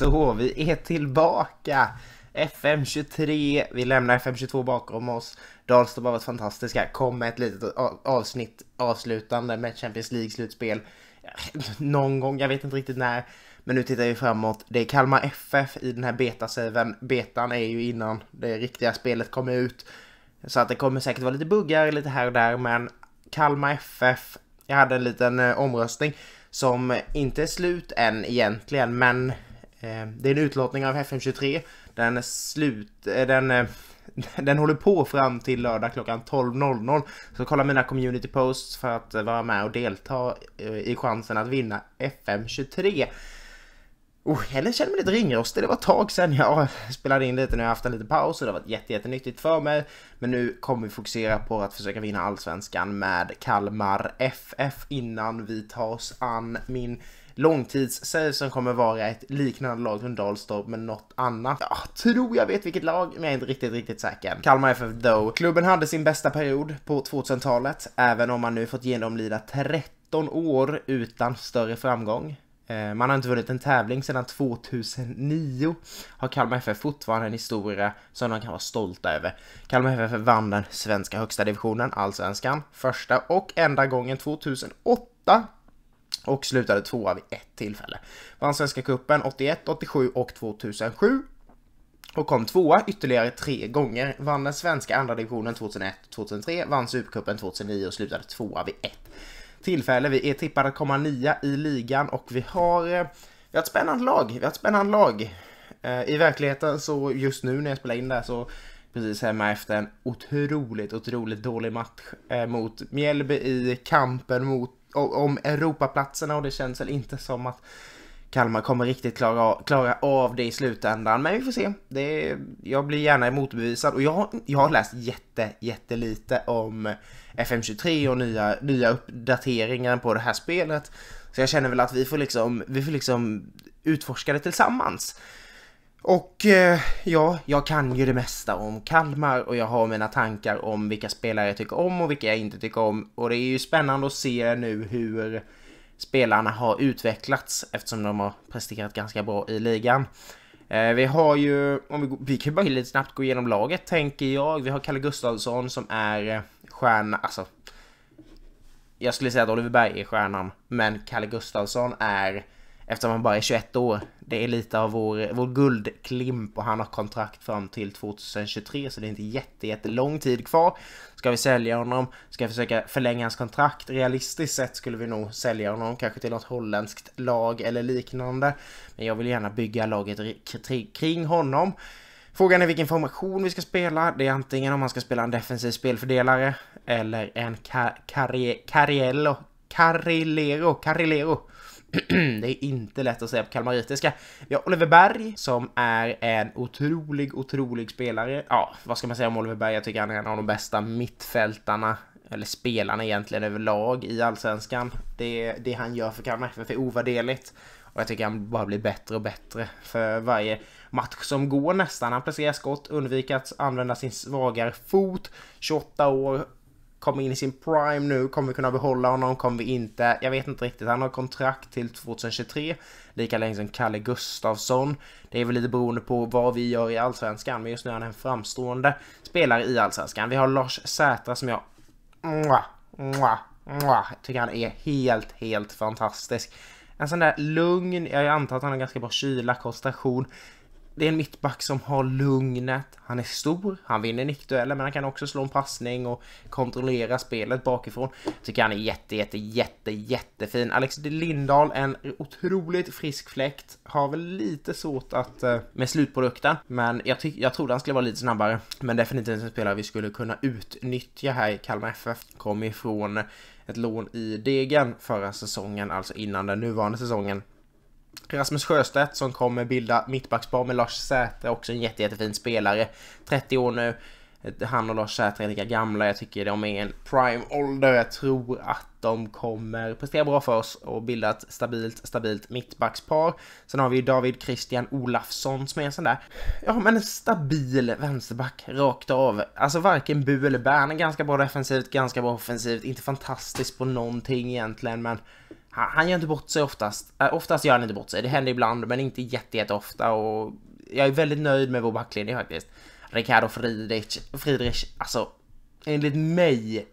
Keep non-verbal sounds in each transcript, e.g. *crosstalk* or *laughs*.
Så vi är tillbaka! FM23, vi lämnar FM22 bakom oss. Dalstorp har varit fantastiska, kom med ett litet avsnitt avslutande med Champions League-slutspel. *laughs* Någon gång, jag vet inte riktigt när. Men nu tittar vi framåt. Det är Kalmar FF i den här betasaven. Betan är ju innan det riktiga spelet kommer ut. Så att det kommer säkert vara lite buggar lite här och där, men Kalmar FF, jag hade en liten eh, omröstning som inte är slut än egentligen, men Eh, det är en utlåtning av FM23. Den är slut... Eh, den, eh, *laughs* den håller på fram till lördag klockan 12.00. Så kolla mina community posts för att vara med och delta i chansen att vinna FM23. Oh, eller känner mig lite ringrostig, det var ett tag sedan jag *laughs* spelade in lite nu, jag haft en liten paus och det har varit jätte, jättenyttigt för mig. Men nu kommer vi fokusera på att försöka vinna allsvenskan med Kalmar FF innan vi tar oss an min långtidssafe som kommer vara ett liknande lag som Dalstorp med något annat. Jag tror jag vet vilket lag, men jag är inte riktigt, riktigt säker. Kalmar FF though. Klubben hade sin bästa period på 2000-talet, även om man nu fått genomlida 13 år utan större framgång. Eh, man har inte vunnit en tävling sedan 2009. Har Kalmar FF fortfarande en historia som de kan vara stolta över. Kalmar FF vann den svenska högsta divisionen, allsvenskan, första och enda gången 2008 och slutade tvåa vid ett tillfälle. Vann Svenska Cupen 81, 87 och 2007 och kom tvåa ytterligare tre gånger. Vann den svenska andra divisionen 2001, 2003, vann Supercupen 2009 och slutade tvåa vid ett tillfälle. Vi är tippade att komma nia i ligan och vi har, eh, vi har ett spännande lag. Vi har ett spännande lag. Eh, I verkligheten så just nu när jag spelar in det här så precis hemma efter en otroligt, otroligt dålig match eh, mot Mjällby i kampen mot om Europaplatserna och det känns väl inte som att Kalmar kommer riktigt klara av, klara av det i slutändan. Men vi får se. Det, jag blir gärna motbevisad och jag, jag har läst jätte, jättelite om FM23 och nya, nya uppdateringar på det här spelet. Så jag känner väl att vi får liksom, vi får liksom utforska det tillsammans. Och eh, ja, jag kan ju det mesta om Kalmar och jag har mina tankar om vilka spelare jag tycker om och vilka jag inte tycker om. Och det är ju spännande att se nu hur spelarna har utvecklats eftersom de har presterat ganska bra i ligan. Eh, vi har ju, om vi, vi kan ju bara lite snabbt gå igenom laget tänker jag. Vi har Kalle Gustavsson som är eh, stjärna, alltså. Jag skulle säga att Oliver Berg är stjärnan, men Kalle Gustavsson är Eftersom han bara är 21 år. Det är lite av vår, vår guldklimp och han har kontrakt fram till 2023 så det är inte jätte, jättelång tid kvar. Ska vi sälja honom? Ska vi försöka förlänga hans kontrakt? Realistiskt sett skulle vi nog sälja honom kanske till något holländskt lag eller liknande. Men jag vill gärna bygga laget kring honom. Frågan är vilken formation vi ska spela. Det är antingen om han ska spela en defensiv spelfördelare eller en Carriello. Carrilero. Carrilero det är inte lätt att säga på kalmaritiska. Vi har Oliver Berg som är en otrolig, otrolig spelare. Ja, vad ska man säga om Oliver Berg? Jag tycker han är en av de bästa mittfältarna eller spelarna egentligen överlag i Allsvenskan. Det, det han gör för Kalmar FF är ovärderligt. Och jag tycker han bara blir bättre och bättre för varje match som går nästan. Han placerar skott, undviker att använda sin svagare fot. 28 år, kommer in i sin prime nu, kommer vi kunna behålla honom, kommer vi inte? Jag vet inte riktigt, han har kontrakt till 2023, lika länge som Kalle Gustafsson. Det är väl lite beroende på vad vi gör i Allsvenskan, men just nu är han en framstående spelare i Allsvenskan. Vi har Lars Sätra som jag... Mwah, mwah, mwah. Jag tycker han är helt, helt fantastisk. En sån där lugn, jag antar att han har ganska bra kyla, koncentration. Det är en mittback som har lugnet, han är stor, han vinner nickdueller men han kan också slå en passning och kontrollera spelet bakifrån. tycker han är jätte, jätte, jätte, jättefin. Alex Lindahl, en otroligt frisk fläkt, har väl lite svårt att eh, med slutprodukten, men jag, tyck, jag trodde han skulle vara lite snabbare. Men definitivt en spelare vi skulle kunna utnyttja här i Kalmar FF. Kom ifrån ett lån i Degen förra säsongen, alltså innan den nuvarande säsongen. Rasmus Sjöstedt som kommer bilda mittbackspar med Lars Säter, också en jätte, jättefin spelare. 30 år nu. Han och Lars Säter är lika gamla, jag tycker de är en prime ålder. Jag tror att de kommer prestera bra för oss och bilda ett stabilt, stabilt mittbackspar. Sen har vi David Christian Olafsson som är en sån där, ja men en stabil vänsterback rakt av. Alltså varken bu eller bär, ganska bra defensivt, ganska bra offensivt, inte fantastiskt på någonting egentligen men han, han gör inte bort sig oftast. Äh, oftast gör han inte bort sig. Det händer ibland, men inte jätte, jätte ofta. Och jag är väldigt nöjd med vår backlinje faktiskt. Ricardo Friedrich, Friedrich, alltså enligt mig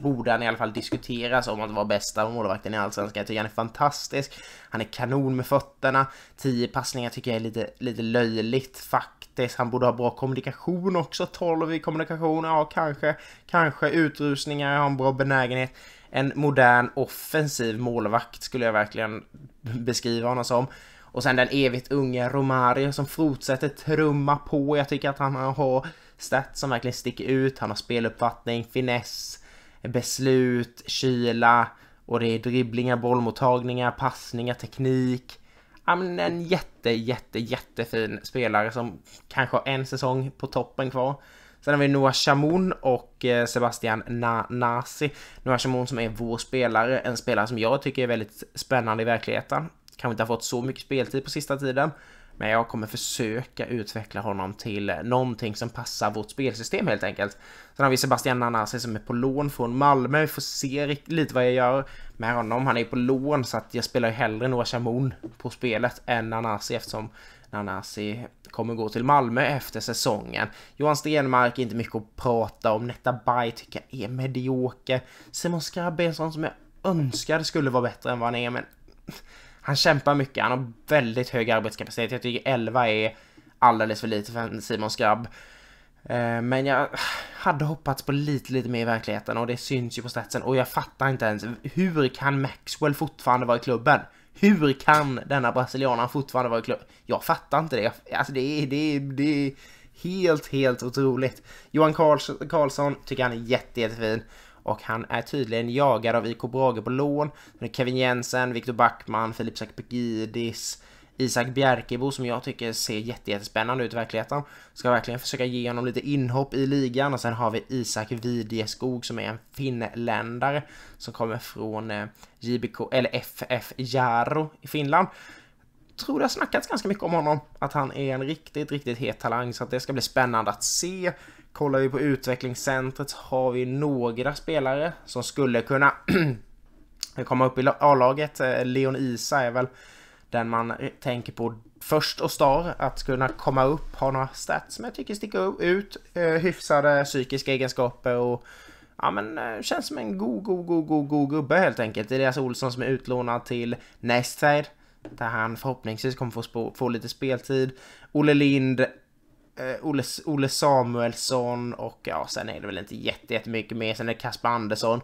borde han i alla fall diskuteras om att vara bästa målvakten i Allsvenskan. Jag tycker han är fantastisk, han är kanon med fötterna, tio passningar tycker jag är lite, lite löjligt faktiskt. Han borde ha bra kommunikation också, 12 i kommunikation, ja kanske, kanske utrustningar, har en bra benägenhet. En modern offensiv målvakt skulle jag verkligen beskriva honom som. Och sen den evigt unge Romario som fortsätter trumma på. Jag tycker att han har stats som verkligen sticker ut. Han har speluppfattning, finess, beslut, kyla och det är dribblingar, bollmottagningar, passningar, teknik. Ja, men en jätte, jätte, jättefin spelare som kanske har en säsong på toppen kvar. Sen har vi Noah Shamoun och eh, Sebastian Na Nasi. Noah Shamoun som är vår spelare, en spelare som jag tycker är väldigt spännande i verkligheten. Kanske inte har fått så mycket speltid på sista tiden, men jag kommer försöka utveckla honom till eh, någonting som passar vårt spelsystem helt enkelt. Sen har vi Sebastian Nanasi som är på lån från Malmö. Vi får se lite vad jag gör med honom. Han är ju på lån så att jag spelar ju hellre Noah Chamoun på spelet än Nanasi eftersom Nanasi kommer gå till Malmö efter säsongen. Johan Stenmark, inte mycket att prata om. Netta Bay tycker jag är medioker. Simon Skrabb är en sån som jag önskade skulle vara bättre än vad han är men han kämpar mycket, han har väldigt hög arbetskapacitet. Jag tycker 11 är alldeles för lite för en Simons grabb. Eh, men jag hade hoppats på lite, lite mer i verkligheten och det syns ju på statsen och jag fattar inte ens hur kan Maxwell fortfarande vara i klubben? Hur kan denna brasilianan fortfarande vara i klubben? Jag fattar inte det. Alltså det är, det är, det är helt, helt otroligt. Johan Karls Karlsson tycker han är jätte, jättefin och han är tydligen jagad av IK Brage på lån. Kevin Jensen, Viktor Backman, Filip Sakpegidis, Isak Bjerkebo som jag tycker ser jättespännande ut i verkligheten. Ska verkligen försöka ge honom lite inhopp i ligan och sen har vi Isak Vidjeskog som är en finländare som kommer från eh, JBK, eller FF Jaro i Finland. tror det har snackats ganska mycket om honom, att han är en riktigt, riktigt het talang så att det ska bli spännande att se. Kollar vi på utvecklingscentret så har vi några spelare som skulle kunna *clears throat* komma upp i A-laget. Eh, Leon Isa är väl den man eh, tänker på först och star. Att kunna komma upp, ha några stats som jag tycker sticker ut. Eh, hyfsade psykiska egenskaper och ja men känns som en god, god, god, god, god gubbe helt enkelt. Elias Olsson som är utlånad till Nästside. Där han förhoppningsvis kommer få, få lite speltid. Olle Lind Eh, Olle, Olle Samuelsson och ja, sen är det väl inte jättemycket mer. Sen är det Kasper Andersson.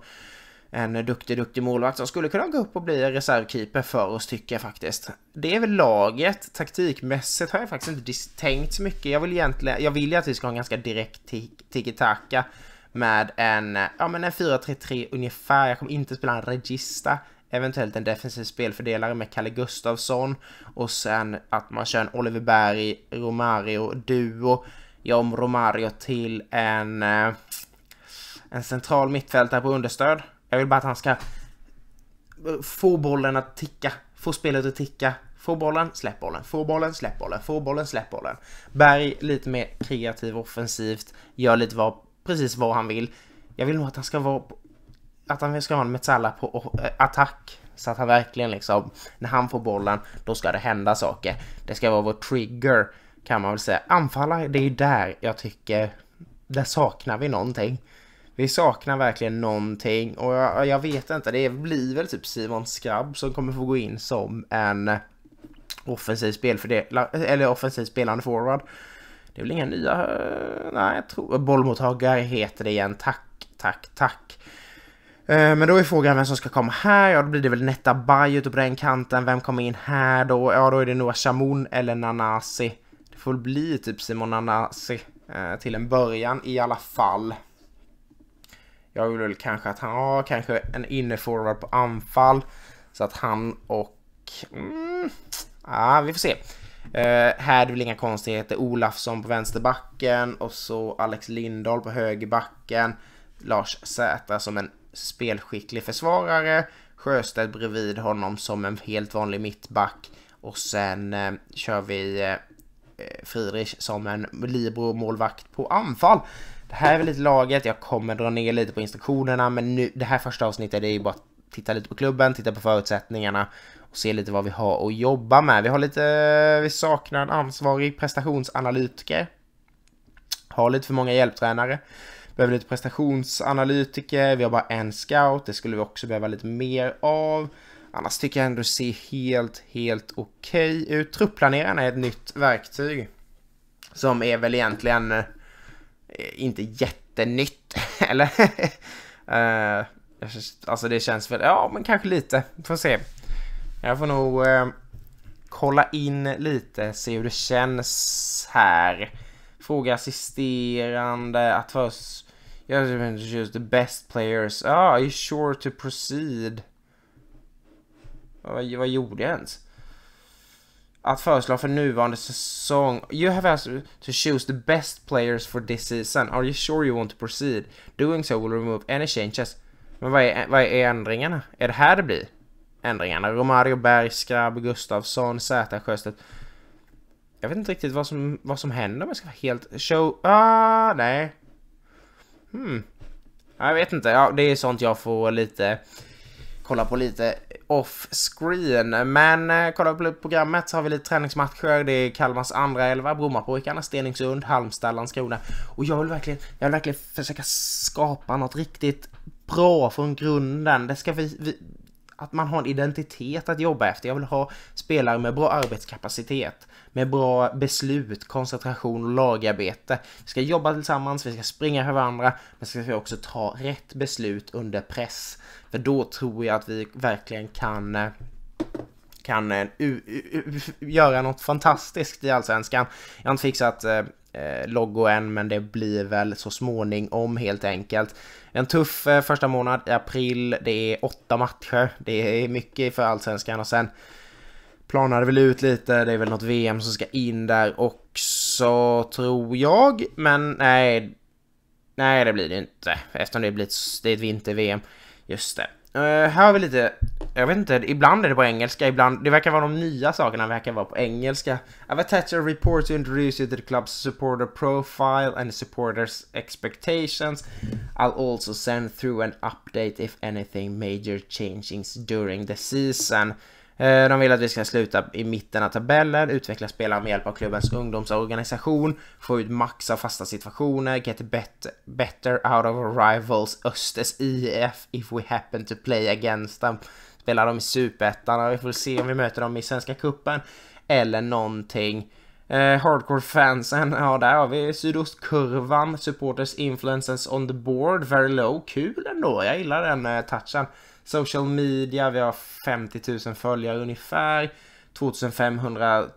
En duktig, duktig målvakt som skulle kunna gå upp och bli reservkeeper för oss tycker jag faktiskt. Det är väl laget. Taktikmässigt har jag faktiskt inte tänkt så mycket. Jag vill egentligen, jag vill ju att vi ska ha en ganska direkt tiki-taka med en, ja men en 4-3-3 ungefär. Jag kommer inte spela en regista eventuellt en defensiv spelfördelare med Kalle Gustavsson och sen att man kör en Oliver Berg, Romario, Duo. Ja, om Romario till en, eh, en central mittfältare på understöd. Jag vill bara att han ska få bollen att ticka, få spelet att ticka, få bollen, släpp bollen, få bollen, släpp bollen, få bollen, släpp bollen. Berg lite mer kreativ offensivt, gör lite vad, precis vad han vill. Jag vill nog att han ska vara att han ska ha en Metsala på eh, attack. Så att han verkligen liksom, när han får bollen, då ska det hända saker. Det ska vara vår trigger, kan man väl säga. Anfallare, det är ju där jag tycker, där saknar vi någonting. Vi saknar verkligen någonting och jag, jag vet inte, det blir väl typ Simon Skrabb som kommer få gå in som en offensiv, spelfördelare eller offensiv spelande forward. Det är väl inga nya... Eh, nej, jag tror... Bollmottagare heter det igen. Tack, tack, tack. Eh, men då är frågan vem som ska komma här, ja då blir det väl Netta Bay ute typ på den kanten, vem kommer in här då? Ja då är det Noah Shamoun eller Nanasi. Det får väl bli typ Simon Nanasi eh, till en början i alla fall. Jag vill väl kanske att han har kanske en innerforward på anfall. Så att han och... Mm, ah, vi får se. Eh, här är det väl inga konstigheter. Olafsson på vänsterbacken och så Alex Lindahl på högerbacken. Lars Zäta som en spelskicklig försvarare. Sjöstedt bredvid honom som en helt vanlig mittback. Och sen eh, kör vi eh, eh Friedrich som en libero-målvakt på anfall. Det här är väl lite laget, jag kommer dra ner lite på instruktionerna men nu, det här första avsnittet är ju bara att titta lite på klubben, titta på förutsättningarna och se lite vad vi har att jobba med. Vi har lite, vi saknar en ansvarig prestationsanalytiker. Har lite för många hjälptränare behöver lite prestationsanalytiker, vi har bara en scout, det skulle vi också behöva lite mer av. Annars tycker jag ändå det ser helt, helt okej okay ut. Truppplaneraren är ett nytt verktyg som är väl egentligen eh, inte jättenytt, *laughs* eller? Eh, alltså det känns väl, ja men kanske lite, får se. Jag får nog uh, kolla in lite, se hur det känns här fråga assisterande, att först jag typ just the best players. Ah, you sure to proceed. Vad, vad gjorde jag ens? Att föreslå för nuvarande säsong. You have asked to choose the best players for this season. Are you sure you want to proceed? Doing so will remove any changes. Men vad är, vad är ändringarna? Är det här det blir? Ändringarna? Romario Berg, Skrabb, Gustavsson, Zäta, Sjöstedt. Jag vet inte riktigt vad som, vad som händer om jag ska vara helt... Show... Ah, nej. Hmm. Jag vet inte, ja, det är sånt jag får lite... Kolla på lite off screen. Men eh, kolla på programmet så har vi lite träningsmatcher. Det är Kalmars andra elva, Brommapojkarna, Stenungsund, Halmstad, Landskrona. Och jag vill verkligen, jag vill verkligen försöka skapa något riktigt bra från grunden. Det ska vi, vi att man har en identitet att jobba efter. Jag vill ha spelare med bra arbetskapacitet, med bra beslut, koncentration och lagarbete. Vi ska jobba tillsammans, vi ska springa för varandra, men ska vi också ta rätt beslut under press. För då tror jag att vi verkligen kan eh, kan uh, göra något fantastiskt i Allsvenskan. Jag har inte fixat uh, eh, eh, loggo än, men det blir väl så småningom helt enkelt. En tuff uh, första månad i april, det är åtta matcher, det är mycket för Allsvenskan och sen planar det väl ut lite, det är väl något VM som ska in där också tror jag, men nej, nej det blir det inte eftersom det, blir ett, det är ett vinter-VM. Just det. Uh, här har vi lite, jag vet inte, ibland är det på engelska, ibland, det verkar vara de nya sakerna verkar vara på engelska. I've attached a report to introduce you to the club's supporter profile and supporters expectations. I'll also send through an update if anything major changings during the season. Eh, de vill att vi ska sluta i mitten av tabellen, utveckla spelarna med hjälp av klubbens ungdomsorganisation, få ut max av fasta situationer, get better out of rivals Östers IF if we happen to play against them. spela dem i Superettan, och vi får se om vi möter dem i Svenska Cupen eller någonting eh, hardcore-fansen. Ja, där har vi sydostkurvan, supporters influences on the board, very low. Kul ändå, jag gillar den eh, touchen. Social media, vi har 50 000 följare ungefär. 2500 000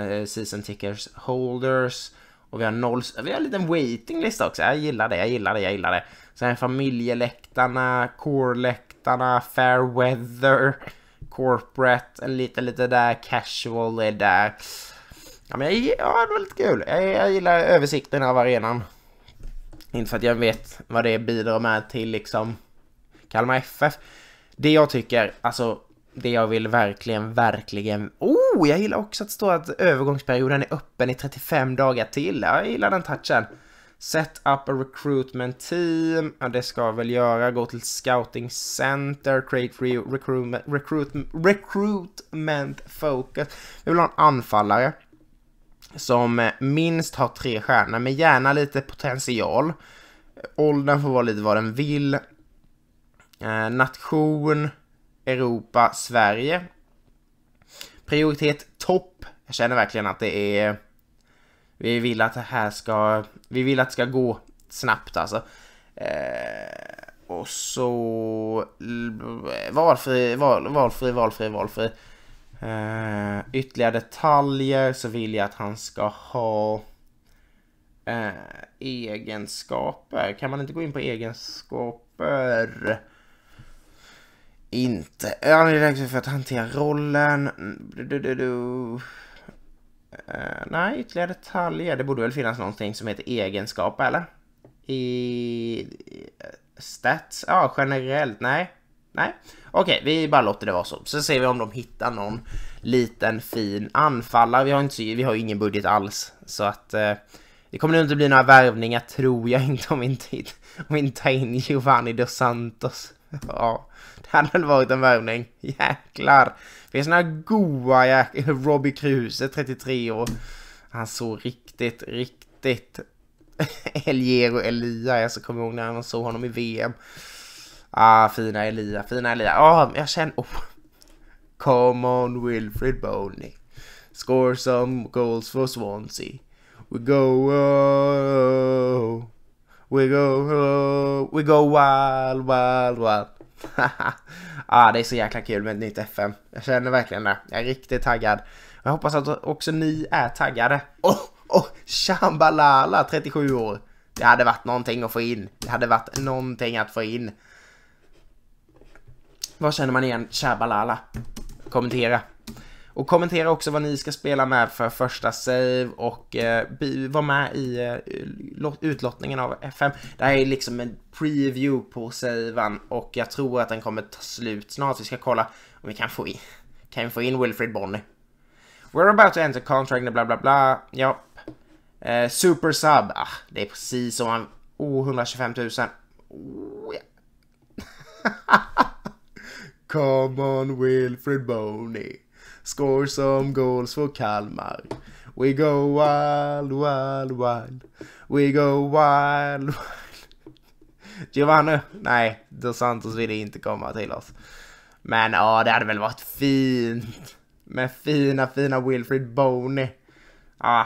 eh, season tickers holders. Och vi har noll, vi har en liten waiting list också. Jag gillar det, jag gillar det, jag gillar det. Sen familjeläktarna, coreläktarna, fair weather, corporate, lite, lite där, casual är där. Ja, men jag, ja, det var lite kul. Jag, jag gillar översikten av arenan. Inte för att jag vet vad det bidrar med till liksom Kalmar FF. Det jag tycker, alltså det jag vill verkligen, verkligen... Oh, jag gillar också att stå att övergångsperioden är öppen i 35 dagar till. Jag gillar den touchen. Set up a recruitment team. Ja, det ska jag väl göra. Gå till scouting center. Create re recruitment, recruitment, recruitment focus. Vi vill ha en anfallare som eh, minst har tre stjärnor, men gärna lite potential. Åldern får vara lite vad den vill. Eh, nation, Europa, Sverige. Prioritet topp. Jag känner verkligen att det är... Vi vill att det här ska... Vi vill att det ska gå snabbt alltså. Eh, och så... Valfri, val, valfri, valfri, valfri. Eh, ytterligare detaljer så vill jag att han ska ha eh, egenskaper. Kan man inte gå in på egenskaper? Inte. Han är läge för att hantera rollen. Du, du, du, eh, nej, ytterligare detaljer. Det borde väl finnas någonting som heter egenskap, eller? I... Eh, stats? Ja, ah, generellt. Nej. Nej, okej, okay, vi bara låter det vara så. Så ser vi om de hittar någon liten fin anfallare. Vi har, inte, vi har ju ingen budget alls, så att eh, det kommer nog inte bli några värvningar, tror jag inte, om vi inte, om vi inte tar in Giovanni dos Santos. *laughs* Ja, det hade väl varit en värvning. Jäklar! Det är såna här goa jäklar. *laughs* Robbie Kruse, 33 år. Han såg riktigt, riktigt... *laughs* Eliero Elia, jag så kommer ihåg när man såg honom i VM. Ah, fina Elia, fina Elia. ah, jag känner... Oh. Come on Wilfred Boney. Score some goals for Swansea. We go... Oh, we go... Oh, we go wild, wild, wild. *laughs* ah, det är så jäkla kul med ett nytt FM. Jag känner verkligen det. Jag är riktigt taggad. Jag hoppas att också ni är taggade. Oh, oh, Chambalala, 37 år. Det hade varit någonting att få in. Det hade varit någonting att få in. Vad känner man igen Chabalala? Kommentera. Och kommentera också vad ni ska spela med för första save och eh, var med i eh, utlottningen av FM. Det här är liksom en preview på saven och jag tror att den kommer ta slut snart. Vi ska kolla om vi kan få in, kan vi få in Wilfred Bonny. We're about to enter contract, bla bla bla. Ja. Eh, super sub. Ah, det är precis som han... Oh, 125 000. Oh, yeah. Come on Wilfred Boney. Score some goals for Kalmar. We go wild, wild, wild. We go wild, wild. Giovanni? Nej, Dos Santos ville inte komma till oss. Men ja, det hade väl varit fint. Med fina, fina Wilfred Boney. Ah,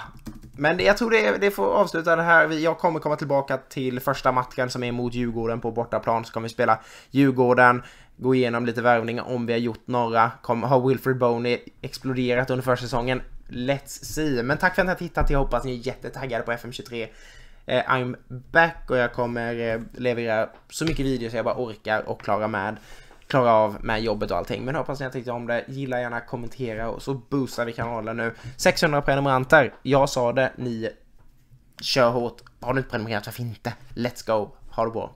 men jag tror det, det, får avsluta det här. Jag kommer komma tillbaka till första matchen som är mot Djurgården på bortaplan. Så kommer vi spela Djurgården, gå igenom lite värvningar om vi har gjort några. Kom, har Wilfred Boney exploderat under försäsongen? Let's see. Men tack för att ni har tittat. Jag hoppas ni är jättetaggade på FM23. Eh, I'm back och jag kommer eh, leverera så mycket videos jag bara orkar och klarar med klara av med jobbet och allting. Men hoppas ni har tyckt om det. Gilla gärna, kommentera och så boostar vi kanalen nu. 600 prenumeranter. Jag sa det, ni kör hårt. Har du inte prenumererat, varför inte? Let's go. Ha det bra.